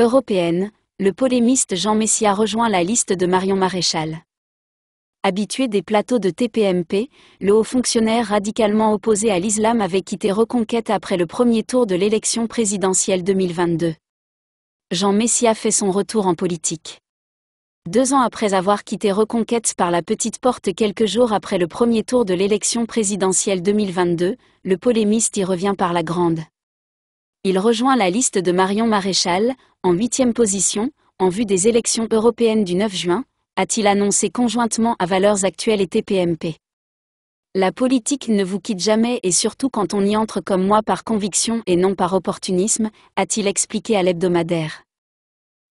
Européenne, le polémiste Jean Messia rejoint la liste de Marion Maréchal. Habitué des plateaux de TPMP, le haut fonctionnaire radicalement opposé à l'islam avait quitté Reconquête après le premier tour de l'élection présidentielle 2022. Jean Messia fait son retour en politique. Deux ans après avoir quitté Reconquête par la petite porte quelques jours après le premier tour de l'élection présidentielle 2022, le polémiste y revient par la grande. Il rejoint la liste de Marion Maréchal, en huitième position, en vue des élections européennes du 9 juin, a-t-il annoncé conjointement à Valeurs Actuelles et TPMP. La politique ne vous quitte jamais et surtout quand on y entre comme moi par conviction et non par opportunisme, a-t-il expliqué à l'hebdomadaire.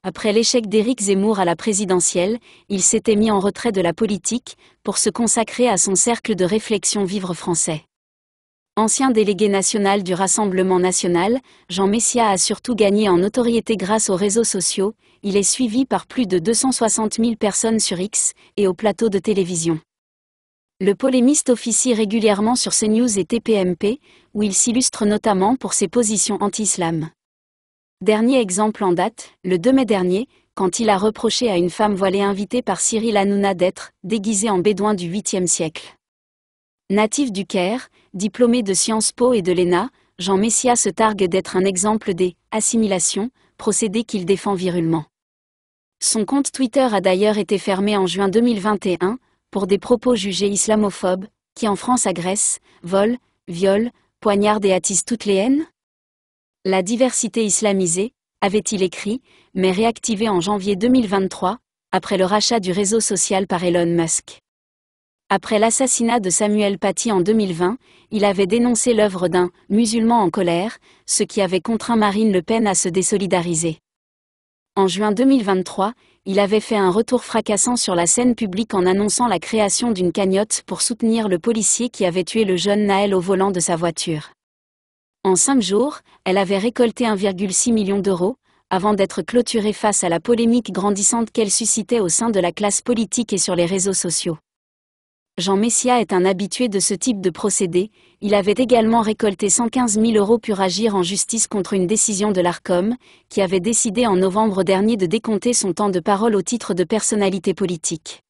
Après l'échec d'Éric Zemmour à la présidentielle, il s'était mis en retrait de la politique pour se consacrer à son cercle de réflexion vivre français ancien délégué national du Rassemblement national, Jean Messia a surtout gagné en notoriété grâce aux réseaux sociaux, il est suivi par plus de 260 000 personnes sur X et au plateau de télévision. Le polémiste officie régulièrement sur CNews et TPMP, où il s'illustre notamment pour ses positions anti-islam. Dernier exemple en date, le 2 mai dernier, quand il a reproché à une femme voilée invitée par Cyril Hanouna d'être déguisée en bédouin du 8e siècle. Natif du Caire, diplômé de Sciences Po et de l'ENA, Jean Messia se targue d'être un exemple des assimilations, procédé qu'il défend virulement. Son compte Twitter a d'ailleurs été fermé en juin 2021 pour des propos jugés islamophobes, qui en France agressent, volent, violent, poignardent et attisent toutes les haines La diversité islamisée, avait-il écrit, mais réactivée en janvier 2023, après le rachat du réseau social par Elon Musk. Après l'assassinat de Samuel Paty en 2020, il avait dénoncé l'œuvre d'un musulman en colère, ce qui avait contraint Marine Le Pen à se désolidariser. En juin 2023, il avait fait un retour fracassant sur la scène publique en annonçant la création d'une cagnotte pour soutenir le policier qui avait tué le jeune Naël au volant de sa voiture. En cinq jours, elle avait récolté 1,6 million d'euros, avant d'être clôturée face à la polémique grandissante qu'elle suscitait au sein de la classe politique et sur les réseaux sociaux. Jean Messia est un habitué de ce type de procédé, il avait également récolté 115 000 euros pour agir en justice contre une décision de l'ARCOM, qui avait décidé en novembre dernier de décompter son temps de parole au titre de personnalité politique.